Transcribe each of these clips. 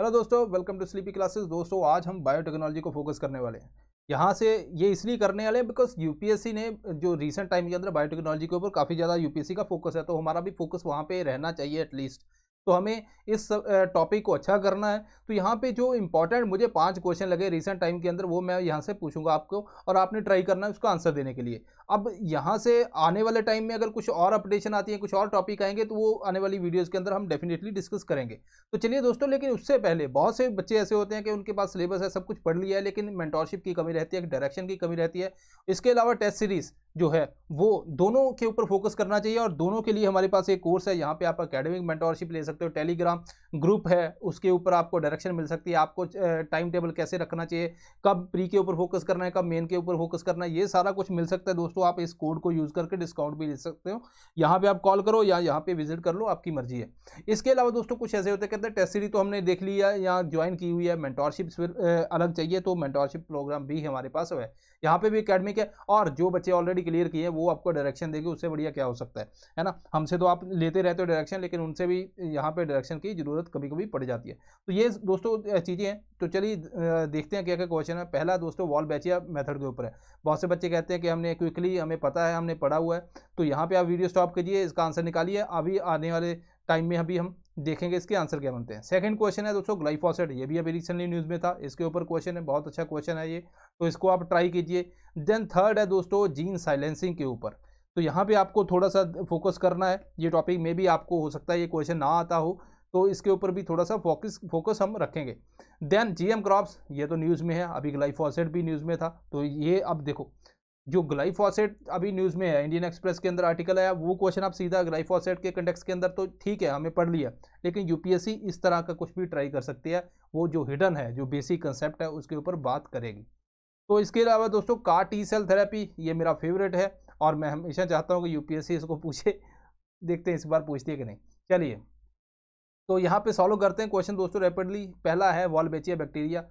hello दोस्तों welcome to sleepy classes दोस्तों आज हम बायोटेक्नोलॉजी को फोकस करने वाले हैं यहाँ से ये इसलिए करने वाले हैं बिकॉज यूपीएससी ने जो रिसेंट टाइम के अंदर बायोटेक्नोलॉजी के ऊपर काफ़ी ज़्यादा यूपीएससी का फोकस है तो हमारा भी फोकस वहाँ पे रहना चाहिए एटलीस्ट तो हमें इस टॉपिक को अच्छा करना है तो यहाँ पे जो इंपॉर्टेंट मुझे पांच क्वेश्चन लगे रिसेंट टाइम के अंदर वो मैं यहाँ से पूछूंगा आपको और आपने ट्राई करना है उसको आंसर देने के लिए अब यहाँ से आने वाले टाइम में अगर कुछ और अपडेशन आती है कुछ और टॉपिक आएंगे तो वो आने वाली वीडियोस के अंदर हम डेफिनेटली डिस्कस करेंगे तो चलिए दोस्तों लेकिन उससे पहले बहुत से बच्चे ऐसे होते हैं कि उनके पास सिलेबस है सब कुछ पढ़ लिया है लेकिन मेंटोरशिप की कमी रहती है डायरेक्शन की कमी रहती है इसके अलावा टेस्ट सीरीज़ जो है वो दोनों के ऊपर फोकस करना चाहिए और दोनों के लिए हमारे पास एक कोर्स है यहाँ पे आप अकेडमिक मेंटोरशिप ले सकते हो टेलीग्राम ग्रुप है उसके ऊपर आपको डायरेक्शन मिल सकती है आपको टाइम टेबल कैसे रखना चाहिए कब प्री के ऊपर फोकस करना है कब मेन के ऊपर फोकस करना है ये सारा कुछ मिल सकता है दोस्तों आप इस कोड को यूज़ करके डिस्काउंट भी ले सकते हो यहाँ पे आप कॉल करो या यहाँ पे विजिट कर लो आपकी मर्जी है इसके अलावा दोस्तों कुछ ऐसे होते कहते हैं टेस्ट सीरीज तो हमने देख लिया है यहाँ ज्वाइन की हुई है मेंटोरशिप अलग चाहिए तो मेंटोरशिप प्रोग्राम भी हमारे पास है यहाँ पे भी अकेडमिक है और जो बच्चे ऑलरेडी क्लियर किए हैं वो आपको डायरेक्शन देंगे उससे बढ़िया क्या हो सकता है है ना हमसे तो आप लेते रहते हो डायरेक्शन लेकिन उनसे भी यहाँ पर डायरेक्शन की ज़रूरत कभी कभी पड़ जाती है तो ये दोस्तों चीज़ें हैं तो चलिए देखते हैं क्या क्या क्वेश्चन है पहला दोस्तों वॉल बैचिया मेथड के ऊपर है बहुत से बच्चे कहते हैं कि हमने क्विकली ये हमें पता है हमने पढ़ा हुआ है तो यहाँ पे आप वीडियो स्टॉप कीजिए इसका आंसर निकालिए अभी आने वाले टाइम में अभी हम देखेंगे इसके आंसर क्या बनते हैं सेकंड क्वेश्चन है दोस्तों ग्लाइफोसेट ये भी अभी रिसेंटली न्यूज़ में था इसके ऊपर क्वेश्चन है बहुत अच्छा क्वेश्चन है ये तो इसको आप ट्राई कीजिए देन थर्ड है दोस्तों जीन साइलेंसिंग के ऊपर तो यहाँ पर आपको थोड़ा सा फोकस करना है ये टॉपिक में भी आपको हो सकता है ये क्वेश्चन ना आता हो तो इसके ऊपर भी थोड़ा सा फोकस फोकस हम रखेंगे देन जीएम क्रॉप्स ये तो न्यूज़ में है अभी ग्लाइफोसेट भी न्यूज़ में था तो ये अब देखो जो ग्लाइफोसेट अभी न्यूज़ में है इंडियन एक्सप्रेस के अंदर आर्टिकल आया वो क्वेश्चन आप सीधा ग्लाइफोसेट के कंटेक्स के अंदर तो ठीक है हमें पढ़ लिया लेकिन यूपीएससी इस तरह का कुछ भी ट्राई कर सकती है वो जो हिडन है जो बेसिक कंसेप्ट है उसके ऊपर बात करेगी तो इसके अलावा दोस्तों का टी सेल थेरेपी ये मेरा फेवरेट है और मैं हमेशा चाहता हूँ कि यूपीएससी इसको पूछे देखते हैं इस बार पूछती है कि नहीं चलिए तो यहाँ पे सॉल्व करते हैं क्वेश्चन दोस्तों रेपिडली पहला है वॉल बेचिया बैक्टीरिया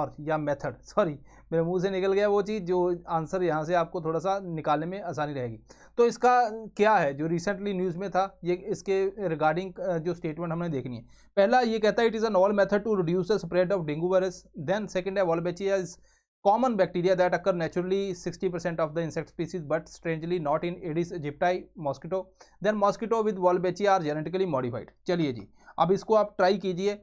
और या मेथड सॉरी मेरे मुंह से निकल गया वो चीज़ जो आंसर यहाँ से आपको थोड़ा सा निकालने में आसानी रहेगी तो इसका क्या है जो रिसेंटली न्यूज़ में था ये इसके रिगार्डिंग जो स्टेटमेंट हमने देखनी है पहला ये कहता है it is an all method to reduce the spread of dengue virus then second है Wolbachia is bacteria that that naturally sixty 60% of the insect species but strangely not in Aedes aegypti mosquito then mosquito with Wolbachia are genetically modified चलिए जी अब इसको आप try कीजिए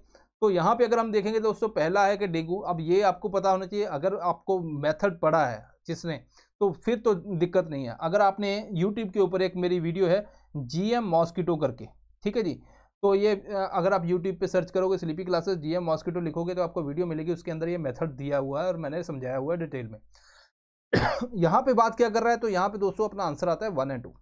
तो यहाँ पे अगर हम देखेंगे तो दोस्तों पहला है कि डेंगू अब ये आपको पता होना चाहिए अगर आपको मेथड पढ़ा है जिसने तो फिर तो दिक्कत नहीं है अगर आपने यूट्यूब के ऊपर एक मेरी वीडियो है जी एम मॉस्किटो करके ठीक है जी तो ये अगर आप यूट्यूब पे सर्च करोगे sleepy classes G M mosquito लिखोगे तो आपको वीडियो मिलेगी उसके अंदर ये मेथड दिया हुआ है और मैंने समझाया हुआ है डिटेल में यहाँ पर बात क्या कर रहा है तो यहाँ पर दोस्तों अपना आंसर आता है वन एंड टू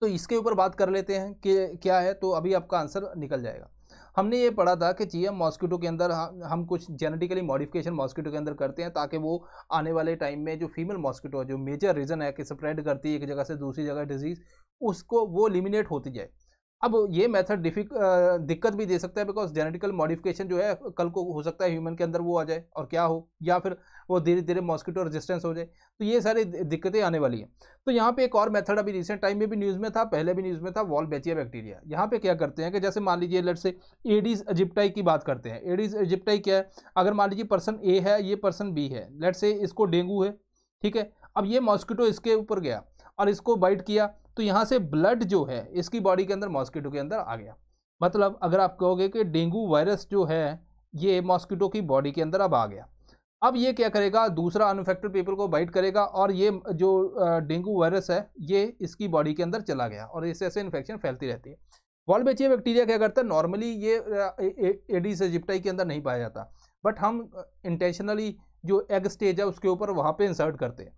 तो इसके ऊपर बात कर लेते हैं कि क्या है तो अभी आपका आंसर निकल जाएगा हमने ये पढ़ा था कि जी हम मॉस्किटो के अंदर हम कुछ जेनेटिकली मॉडिफिकेशन मॉस्किटो के अंदर करते हैं ताकि वो आने वाले टाइम में जो फीमेल मॉस्किटो जो मेजर रीज़न है कि स्प्रेड करती है एक जगह से दूसरी जगह डिजीज़ उसको वो एलिमिनेट होती जाए अब ये मेथड डिफिक दिक्कत भी दे सकता है बिकॉज जेनेटिकल मॉडिफिकेशन जो है कल को हो सकता है ह्यूमन के अंदर वो आ जाए और क्या हो या फिर वो धीरे धीरे मॉस्किटो रेजिस्टेंस हो जाए तो ये सारी दिक्कतें आने वाली हैं तो यहाँ पे एक और मेथड अभी रिसेंट टाइम में भी न्यूज़ में था पहले भी न्यूज़ में था वॉल बैचिया बैक्टीरिया यहाँ पर क्या करते हैं कि जैसे मान लीजिए लट से एडीज अजिप्टाई की बात करते हैं एडीज अजिप्टाई क्या है अगर मान लीजिए पर्सन ए है ये पर्सन बी है लट से इसको डेंगू है ठीक है अब ये मॉस्किटो इसके ऊपर गया और इसको बाइट किया तो यहाँ से ब्लड जो है इसकी बॉडी के अंदर मॉस्किटो के अंदर आ गया मतलब अगर आप कहोगे कि डेंगू वायरस जो है ये मॉस्किटो की बॉडी के अंदर अब आ गया अब ये क्या करेगा दूसरा अनफेक्टेड पीपल को बाइट करेगा और ये जो डेंगू वायरस है ये इसकी बॉडी के अंदर चला गया और इससे ऐसे इन्फेक्शन फैलती रहती है बेचिए बैक्टीरिया क्या करता है नॉर्मली ये एडीज एजिप्टाई के अंदर नहीं पाया जाता बट हम इंटेंशनली जो एग स्टेज है उसके ऊपर वहाँ पे इंसर्ट करते हैं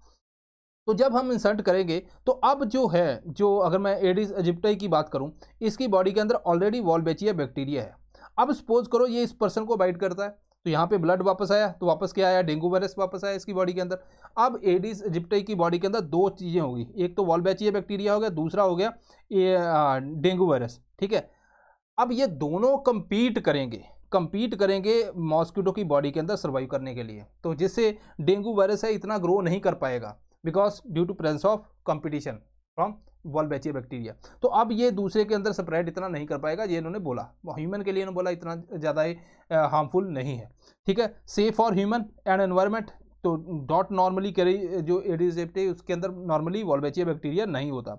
तो जब हम इंसर्ट करेंगे तो अब जो है जो अगर मैं एडिस एजिप्टई की बात करूं इसकी बॉडी के अंदर ऑलरेडी वॉल वॉलबेचिया बैक्टीरिया है अब सपोज करो ये इस पर्सन को बाइट करता है तो यहाँ पे ब्लड वापस आया तो वापस क्या आया डेंगू वायरस वापस आया इसकी बॉडी के अंदर अब एडिस एजिप्टई की बॉडी के अंदर दो चीज़ें होगी एक तो वॉल वॉलबैचिया बैक्टीरिया हो गया दूसरा हो गया ये डेंगू वायरस ठीक है अब ये दोनों कम्पीट करेंगे कम्पीट करेंगे मॉस्किटो की बॉडी के अंदर सर्वाइव करने के लिए तो जिससे डेंगू वायरस है इतना ग्रो नहीं कर पाएगा because due to presence of competition from Wolbachia bacteria तो अब ये दूसरे के अंदर स्प्रेड इतना नहीं कर पाएगा ये इन्होंने बोला ह्यूमन के लिए इन्होंने बोला इतना ज़्यादा ही हार्मफुल नहीं है ठीक है safe for human and environment तो डॉट नॉर्मली कैरी जो एडिजेप्टे उसके अंदर नॉर्मली वॉलबैचिया बैक्टीरिया नहीं होता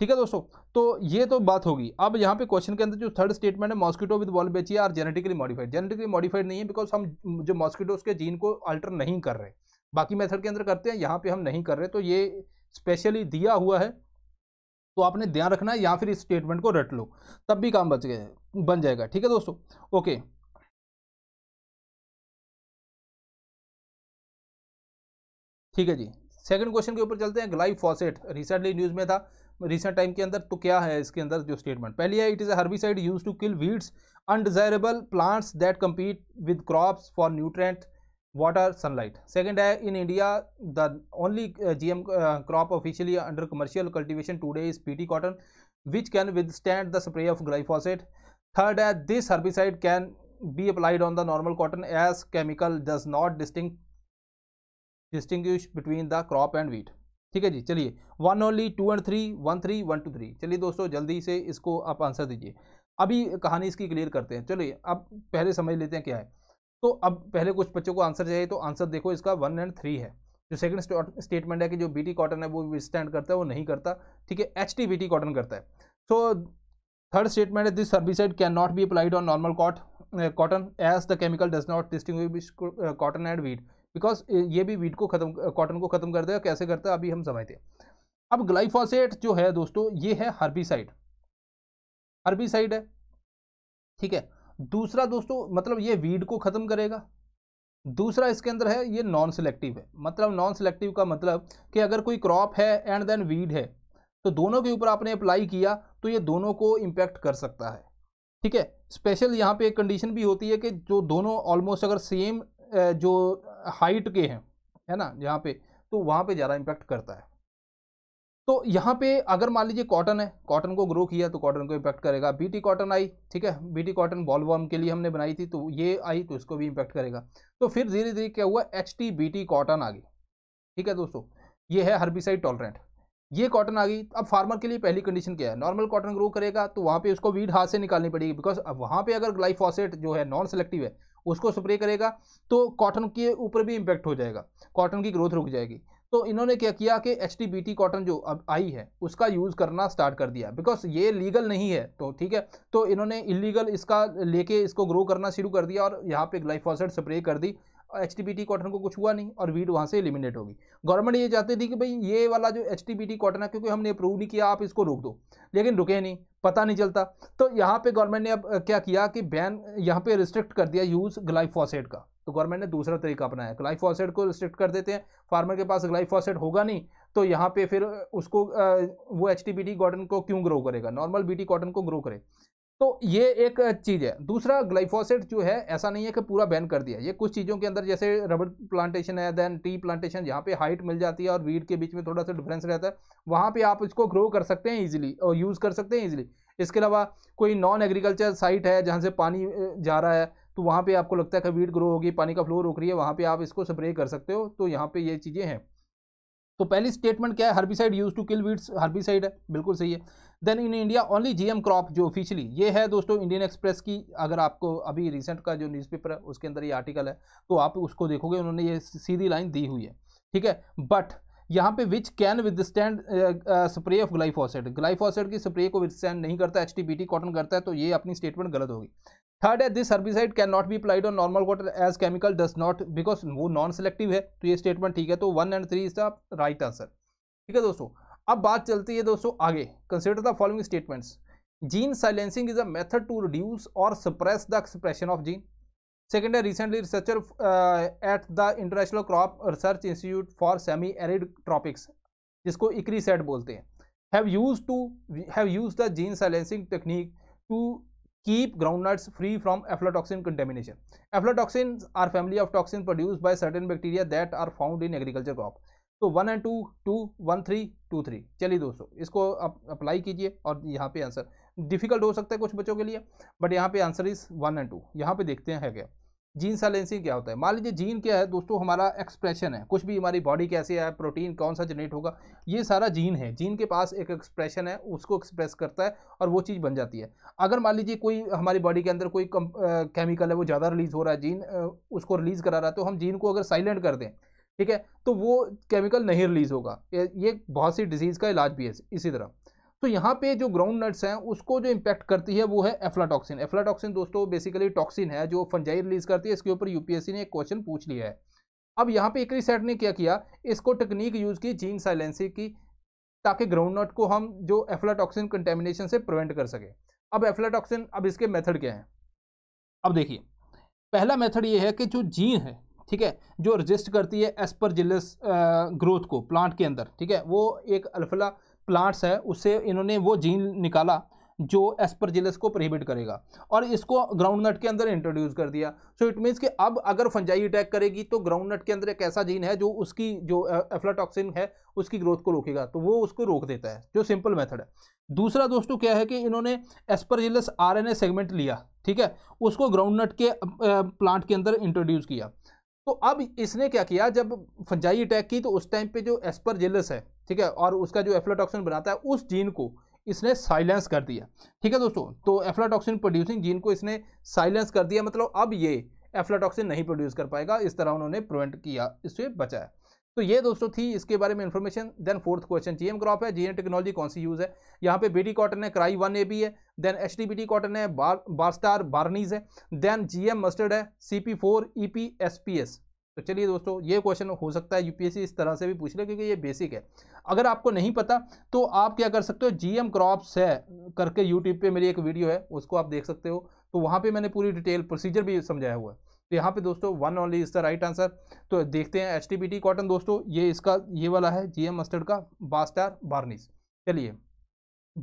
ठीक है दोस्तों तो ये तो बात होगी अब यहाँ पे क्वेश्चन के अंदर जो थर्ड स्टेटमेंट है mosquito with Wolbachia are genetically modified genetically modified नहीं है बिकॉज हम जो मॉस्किटोज के जीन को अल्टर नहीं कर रहे बाकी मेथड के अंदर करते हैं यहाँ पे हम नहीं कर रहे तो ये स्पेशली दिया हुआ है तो आपने ध्यान रखना है या फिर इस स्टेटमेंट को रट लो तब भी काम बच गए बन जाएगा ठीक है दोस्तों ओके ठीक है जी सेकंड क्वेश्चन के ऊपर चलते हैं फॉसेट रिसेंटली न्यूज़ में था रिसेंट टाइम के अंदर तो क्या है इसके अंदर जो स्टेटमेंट पहली है it is a side use to kill weeds undesirable plants that compete with crops for nutrient water sunlight second in india the only uh, gm uh, crop officially under commercial cultivation today is pt cotton which can withstand the spray of glyphosate third this herbicide can be applied on the normal cotton as chemical does not distinct distinguish between the crop and wheat ठीक है जी चलिए one only two and three one three one two three चलिए दोस्तों जल्दी से इसको आप आंसर दीजिए अभी कहानी इसकी क्लियर करते हैं चलिए अब पहले समझ लेते हैं क्या है तो अब पहले कुछ बच्चों को आंसर चाहिए तो आंसर देखो इसका वन एंड थ्री है जो सेकंड स्टेटमेंट है कि जो बीटी कॉटन है वो विस्टैंड करता है वो नहीं करता ठीक है एच टी बीटी कॉटन करता है सो थर्ड स्टेटमेंट है this herbicide can not be applied on normal cot cotton as the chemical does not distinguish cotton and wheat because ये भी वीट को खत्म कॉटन uh, को खत्म कर देगा कैसे करता है अभी हम समझते हैं अब ग्लाइफोसेट जो है दोस्तों ये है हर्बिसाइड हर्बिसाइड है ठीक है दूसरा दोस्तों मतलब ये वीड को ख़त्म करेगा दूसरा इसके अंदर है ये नॉन सेलेक्टिव है मतलब नॉन सेलेक्टिव का मतलब कि अगर कोई क्रॉप है एंड देन वीड है तो दोनों के ऊपर आपने अप्लाई किया तो ये दोनों को इम्पैक्ट कर सकता है ठीक है स्पेशल यहाँ पे एक कंडीशन भी होती है कि जो दोनों ऑलमोस्ट अगर सेम जो हाइट के हैं है ना यहाँ पे तो वहाँ पे ज़्यादा इम्पैक्ट करता है तो यहाँ पे अगर मान लीजिए कॉटन है कॉटन को ग्रो किया तो कॉटन को इम्पैक्ट करेगा बीटी कॉटन आई ठीक है बीटी कॉटन बॉल वॉर्म के लिए हमने बनाई थी तो ये आई तो इसको भी इम्पैक्ट करेगा तो फिर धीरे धीरे क्या हुआ H T B T cotton आ गई ठीक है दोस्तों ये है हर्बिसाइड टॉलरेंट ये कॉटन आ गई अब फार्मर के लिए पहली कंडीशन क्या है नॉर्मल कॉटन ग्रो करेगा तो वहाँ पर उसको वीड हाथ से निकालनी पड़ेगी बिकॉज अब वहाँ पर अगर ग्लाइफॉसेट जो है नॉन सेलेक्टिव है उसको स्प्रे करेगा तो कॉटन के ऊपर भी इम्पैक्ट हो जाएगा कॉटन की ग्रोथ रुक जाएगी तो इन्होंने क्या किया कि एच टी कॉटन जो अब आई है उसका यूज़ करना स्टार्ट कर दिया बिकॉज ये लीगल नहीं है तो ठीक है तो इन्होंने इलीगल इसका लेके इसको ग्रो करना शुरू कर दिया और यहाँ पे ग्लाइफोसेट स्प्रे कर दी एच टी कॉटन को कुछ हुआ नहीं और वीड वहाँ से एलिमिनेट होगी गवर्नमेंट ये चाहती थी कि भाई ये वाला जो एच टी कॉटन है क्योंकि हमने अप्रूव नहीं किया आप इसको रोक दो लेकिन रुके नहीं पता नहीं चलता तो यहाँ पे गवर्नमेंट ने अब क्या किया कि बैन यहाँ पे रिस्ट्रिक्ट कर दिया यूज़ ग्लाइफोसेट का तो गवर्नमेंट ने दूसरा तरीका अपनाया ग्लाइफॉसेट को रिस्ट्रिक्ट कर देते हैं फार्मर के पास ग्लाइफॉसेट होगा नहीं तो यहाँ पे फिर उसको वो एच टी कॉटन को क्यों ग्रो करेगा नॉर्मल बीटी कॉटन को ग्रो करे तो ये एक चीज़ है दूसरा ग्लाइफोसेट जो है ऐसा नहीं है कि पूरा बैन कर दिया ये कुछ चीज़ों के अंदर जैसे रबर प्लांटेशन है देन टी प्लांटेशन जहाँ पे हाइट मिल जाती है और वीड के बीच में थोड़ा सा डिफरेंस रहता है वहाँ पे आप इसको ग्रो कर सकते हैं इजीली और यूज़ कर सकते हैं इजीली इसके अलावा कोई नॉन एग्रीकल्चर साइट है जहाँ से पानी जा रहा है तो वहाँ पे आपको लगता है कि वीड ग्रो होगी पानी का फ्लो रोक रही है वहाँ पे आप इसको स्प्रे कर सकते हो तो यहाँ पे ये चीज़ें हैं तो पहली स्टेटमेंट क्या है herbicide use to kill weeds herbicide है बिल्कुल सही है then in India only GM crop जो ऑफिशियली ये है दोस्तों इंडियन एक्सप्रेस की अगर आपको अभी रिसेंट का जो न्यूज़पेपर है उसके अंदर ये आर्टिकल है तो आप उसको देखोगे उन्होंने ये सीधी लाइन दी हुई है ठीक है बट यहाँ पे which can withstand spray of glyphosate glyphosate की स्प्रे को विदस्टैंड नहीं करता एच कॉटन करता है तो ये अपनी स्टेटमेंट गलत होगी थर्ड है this herbicide can not be applied on normal water as chemical does not because वो नॉन सेलेक्टिव है तो ये स्टेटमेंट ठीक है तो one and three is the right answer ठीक है दोस्तों अब बात चलती है दोस्तों आगे consider the following statements gene silencing is a method to reduce और suppress the expression of gene second है recently researcher at the international crop research institute for semi arid tropics जिसको इक्रीसेट बोलते हैं have use to have use the gene silencing technique to keep groundnuts free from aflatoxin contamination aflatoxin are family of toxin produce by certain bacteria that are found in agriculture crop तो one and two two one three two three चलिए दोस्तों इसको आप apply कीजिए और यहाँ पे answer difficult हो सकता है कुछ बच्चों के लिए बट यहाँ पे answer is one and two यहाँ पे देखते हैं है क्या जीन साइलेंसिंग क्या होता है मान लीजिए जीन क्या है दोस्तों हमारा एक्सप्रेशन है कुछ भी हमारी बॉडी कैसे है प्रोटीन कौन सा जनरेट होगा ये सारा जीन है जीन के पास एक एक्सप्रेशन है उसको एक्सप्रेस करता है और वो चीज़ बन जाती है अगर मान लीजिए कोई हमारी बॉडी के अंदर कोई कम, केमिकल है वो ज़्यादा रिलीज़ हो रहा है जीन उसको रिलीज़ करा रहा है तो हम जीन को अगर साइलेंट कर दें ठीक है तो वो केमिकल नहीं रिलीज़ होगा ये बहुत सी डिजीज़ का इलाज भी है इसी तरह तो यहाँ पे जो ग्राउंड नट्स हैं उसको जो इम्पैक्ट करती है वो है एफ्लाटॉक्सिन एफ्लाटॉक्सिन दोस्तों बेसिकली टॉक्सिन है जो फंजाई रिलीज करती है इसके ऊपर यूपीएससी ने एक क्वेश्चन पूछ लिया है अब यहाँ पे एक रिसेट ने क्या किया इसको टेक्निक यूज़ की जीन साइलेंसी की ताकि ग्राउंड नट को हम जो एफ्लाटॉक्सिन कंटेमिनेशन से प्रिवेंट कर सकें अब एफ्लाटॉक्सिन अब इसके मेथड क्या हैं अब देखिए पहला मेथड ये है कि जो जीन है ठीक है जो रजिस्ट करती है एस्परजिलस ग्रोथ को प्लांट के अंदर ठीक है वो एक अल्फला प्लांट्स है उससे इन्होंने वो जीन निकाला जो एस्परजिलस को प्रोहिबिट करेगा और इसको ग्राउंड नट के अंदर इंट्रोड्यूस कर दिया सो इट मीन्स कि अब अगर फंजाई अटैक करेगी तो ग्राउंड नट के अंदर एक ऐसा जीन है जो उसकी जो एफ्लाटॉक्सिन है उसकी ग्रोथ को रोकेगा तो वो उसको रोक देता है जो सिंपल मेथड है दूसरा दोस्तों क्या है कि इन्होंने एस्परजिलस ए सेगमेंट लिया ठीक है उसको ग्राउंड नट के प्लांट के अंदर इंट्रोड्यूस किया तो अब इसने क्या किया जब फंजाई अटैक की तो उस टाइम पर जो एस्परजिलस है ठीक है और उसका जो एफ्लाटॉक्सिन बनाता है उस जीन को इसने साइलेंस कर दिया ठीक है दोस्तों तो एफ्लाटॉक्सिन प्रोड्यूसिंग जीन को इसने साइलेंस कर दिया मतलब अब ये एफ्लाटॉक्सिन नहीं प्रोड्यूस कर पाएगा इस तरह उन्होंने प्रिवेंट किया इससे बचाया तो ये दोस्तों थी इसके बारे में information then fourth question GM crop है जीएम टेक्नोलॉजी कौन सी यूज़ है यहाँ पे बीटी कॉटन है क्राई वन ए बी है then H D B T cotton है बार बारस्टार बारनीज है देन जीएम मस्टर्ड है C P four E P S P S तो चलिए दोस्तों ये क्वेश्चन हो सकता है यूपीएससी इस तरह से भी पूछ ले क्योंकि ये बेसिक है अगर आपको नहीं पता तो आप क्या कर सकते हो जीएम क्रॉप्स है करके यूट्यूब पे मेरी एक वीडियो है उसको आप देख सकते हो तो वहाँ पे मैंने पूरी डिटेल प्रोसीजर भी समझाया हुआ है तो यहाँ पे दोस्तों one only is the right answer तो देखते हैं एच टी कॉटन दोस्तों ये इसका ये वाला है जी मस्टर्ड का बास्टार बार्निस चलिए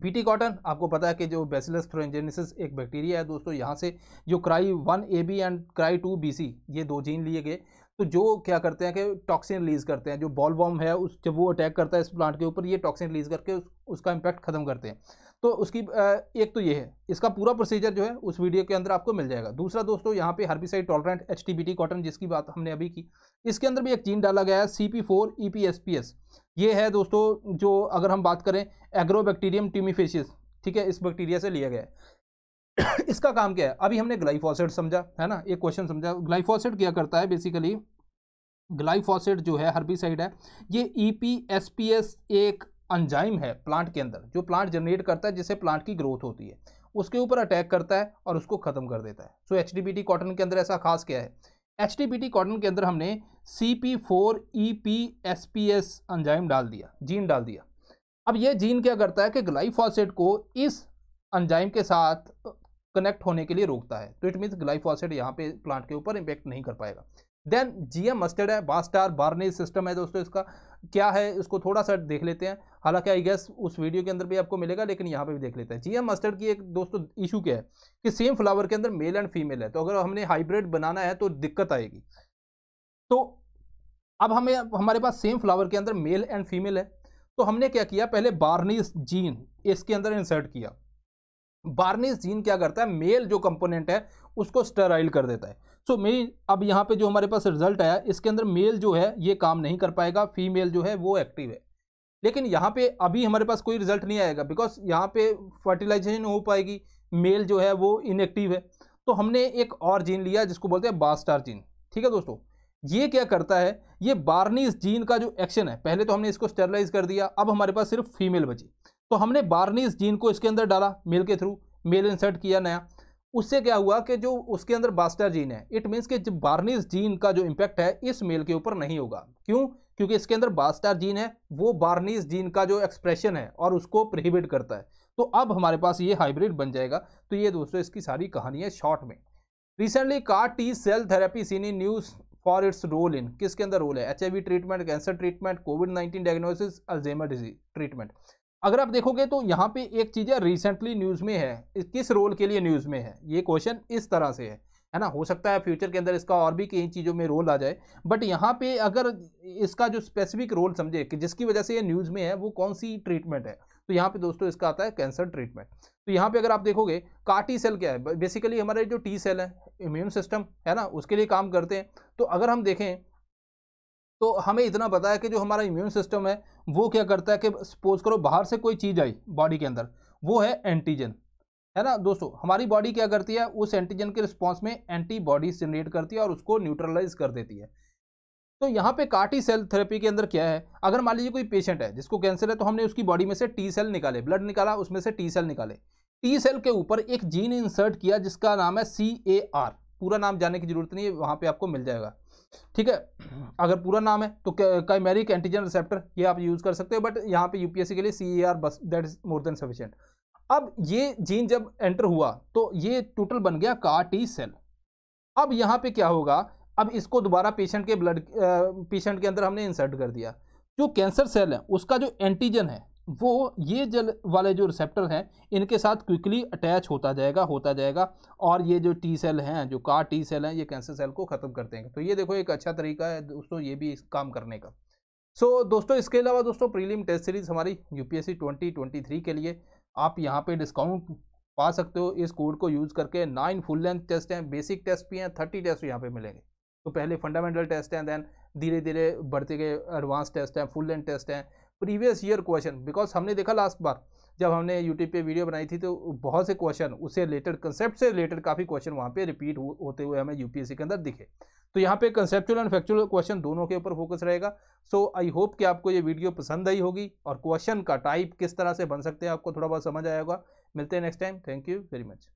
टी कॉटन आपको पता है कि जो बेसिलस फ्लोरेंजेनिसिस एक बैक्टीरिया है दोस्तों यहाँ से जो cry one A B and cry two B C ये दो जीन लिए गए तो जो क्या करते हैं कि टॉक्सिन रिलीज़ करते हैं जो बॉल बॉम है उस जब वो अटैक करता है इस प्लांट के ऊपर ये टॉक्सिन रिलीज़ करके उस, उसका इम्पैक्ट ख़त्म करते हैं तो उसकी एक तो ये है इसका पूरा प्रोसीजर जो है उस वीडियो के अंदर आपको मिल जाएगा दूसरा दोस्तों यहाँ पे herbicide tolerant H T cotton जिसकी बात हमने अभी की इसके अंदर भी एक जीन डाला गया है C P four E P S P S ये है दोस्तों जो अगर हम बात करें एग्रो बैक्टीरियम ठीक है इस बैक्टीरिया से लिया गया है इसका काम क्या है अभी हमने ग्लाइफोसेट समझा है ना एक क्वेश्चन समझा ग्लाइफोसेट क्या करता है बेसिकली ग्लाइफोसेट जो है हर्बिसाइड है ये E P S P S एक अंजाइम है प्लांट के अंदर जो प्लांट जनरेट करता है जिससे प्लांट की ग्रोथ होती है उसके ऊपर अटैक करता है और उसको ख़त्म कर देता है सो एच डी कॉटन के अंदर ऐसा खास क्या है एच डी कॉटन के अंदर हमने C P four E P S P S enzyme डाल दिया जीन डाल दिया अब यह जीन क्या करता है कि ग्लाइफोसेट को इस अंजाइम के साथ कनेक्ट होने के लिए रोकता है तो इट मीन्स ग्लाइफोसेट यहाँ पे प्लांट के ऊपर इम्पैक्ट नहीं कर पाएगा देन जीएम मस्टर्ड है बास्टार बार्नेज सिस्टम है दोस्तों इसका क्या है इसको थोड़ा सा देख लेते हैं हालांकि आई गेस उस वीडियो के अंदर भी आपको मिलेगा लेकिन यहाँ पे भी देख लेते हैं जीएम मस्टर्ड की एक दोस्तों इशू क्या है कि सेम फ्लावर के अंदर मेल एंड फीमेल है तो अगर हमने हाइब्रिड बनाना है तो दिक्कत आएगी तो अब हमें हमारे पास सेम फ्लावर के अंदर मेल एंड फीमेल है तो हमने क्या किया पहले बार्निस जीन इसके अंदर इंसर्ट किया बार्निस जीन क्या करता है मेल जो कंपोनेंट है उसको स्टेराइल कर देता है सो so, मे अब यहाँ पे जो हमारे पास रिजल्ट आया इसके अंदर मेल जो है ये काम नहीं कर पाएगा फीमेल जो है वो एक्टिव है लेकिन यहाँ पे अभी हमारे पास कोई रिजल्ट नहीं आएगा बिकॉज यहाँ पे फर्टिलाइजेशन हो पाएगी मेल जो है वो इनएक्टिव है तो हमने एक और जीन लिया जिसको बोलते हैं बास्टार जीन ठीक है दोस्तों ये क्या करता है ये बार्निस जीन का जो एक्शन है पहले तो हमने इसको स्टेरलाइज कर दिया अब हमारे पास सिर्फ फीमेल बची तो हमने बारनीस जीन को इसके अंदर डाला मेल के थ्रू मेल इंसर्ट किया नया उससे क्या हुआ कि जो उसके अंदर बास्टर जीन है इट मीन्स कि बार्निस जीन का जो इम्पैक्ट है इस मेल के ऊपर नहीं होगा क्यों क्योंकि इसके अंदर बास्टर जीन है वो बार्निस जीन का जो एक्सप्रेशन है और उसको प्रिहिबिट करता है तो अब हमारे पास ये हाइब्रिड बन जाएगा तो ये दोस्तों इसकी सारी कहानी है शॉर्ट में recently CAR T cell therapy seen in news for its role in किसके अंदर रोल है H treatment cancer treatment COVID nineteen diagnosis Alzheimer disease treatment अगर आप देखोगे तो यहाँ पे एक चीज़ है रिसेंटली न्यूज़ में है किस रोल के लिए न्यूज़ में है ये क्वेश्चन इस तरह से है है ना हो सकता है फ्यूचर के अंदर इसका और भी कई चीज़ों में रोल आ जाए बट यहाँ पे अगर इसका जो स्पेसिफिक रोल समझे कि जिसकी वजह से ये न्यूज़ में है वो कौन सी ट्रीटमेंट है तो यहाँ पे दोस्तों इसका आता है कैंसर ट्रीटमेंट तो यहाँ पे अगर आप देखोगे काटी सेल क्या है बेसिकली हमारे जो टी सेल है इम्यून सिस्टम है ना उसके लिए काम करते हैं तो अगर हम देखें तो हमें इतना पता है कि जो हमारा इम्यून सिस्टम है वो क्या करता है कि सपोज करो बाहर से कोई चीज़ आई बॉडी के अंदर वो है एंटीजन है ना दोस्तों हमारी बॉडी क्या करती है उस एंटीजन के रिस्पॉन्स में एंटीबॉडी जनरेट करती है और उसको न्यूट्रलाइज कर देती है तो यहाँ पे कार्टी सेल थेरेपी के अंदर क्या है अगर मान लीजिए कोई पेशेंट है जिसको कैंसर है तो हमने उसकी बॉडी में से टी सेल निकाले ब्लड निकाला उसमें से टी सेल निकाले टी सेल के ऊपर एक जीन इंसर्ट किया जिसका नाम है सी ए आर पूरा नाम जानने की जरूरत नहीं है वहाँ पे आपको मिल जाएगा ठीक है अगर पूरा नाम है तो काइमेरिक एंटीजन रिसेप्टर ये आप यूज़ कर सकते हो बट यहाँ पे यूपीएससी के लिए सी ए आर बस that is more than sufficient अब ये जीन जब एंटर हुआ तो ये टोटल बन गया का टी सेल अब यहाँ पे क्या होगा अब इसको दोबारा पेशेंट के ब्लड पेशेंट के अंदर हमने इंसर्ट कर दिया जो कैंसर सेल है उसका जो एंटीजन है वो ये जल वाले जो रिसेप्टर हैं इनके साथ क्विकली अटैच होता जाएगा होता जाएगा और ये जो टी सेल हैं जो कार टी सेल हैं ये कैंसर सेल को ख़त्म कर देंगे तो ये देखो एक अच्छा तरीका है दोस्तों ये भी काम करने का सो so, दोस्तों इसके अलावा दोस्तों प्रीलिम टेस्ट सीरीज़ हमारी यू पी थ्री के लिए आप यहाँ पर डिस्काउंट पा सकते हो इस कोड को यूज़ करके नाइन फुल लेंथ टेस्ट हैं बेसिक टेस्ट भी हैं थर्टी टेस्ट यहाँ पे मिलेंगे तो पहले फंडामेंटल टेस्ट हैं दैन धीरे धीरे बढ़ते गए एडवांस टेस्ट हैं फुल लेंथ टेस्ट हैं प्रीवियस ईयर क्वेश्चन बिकॉज हमने देखा लास्ट बार जब हमने यूट्यूब पे वीडियो बनाई थी तो बहुत से क्वेश्चन उससे रिलेटेड कंसेप्ट से रिलेटेड काफ़ी क्वेश्चन वहाँ पे रिपीट हो, होते हुए हमें यूपीएससी के अंदर दिखे तो यहाँ पे कंसेप्चुअल एंड फैक्चुअल क्वेश्चन दोनों के ऊपर फोकस रहेगा सो आई होप कि आपको ये वीडियो पसंद आई होगी और क्वेश्चन का टाइप किस तरह से बन सकते हैं आपको थोड़ा बहुत समझ आएगा मिलते हैं next time thank you very much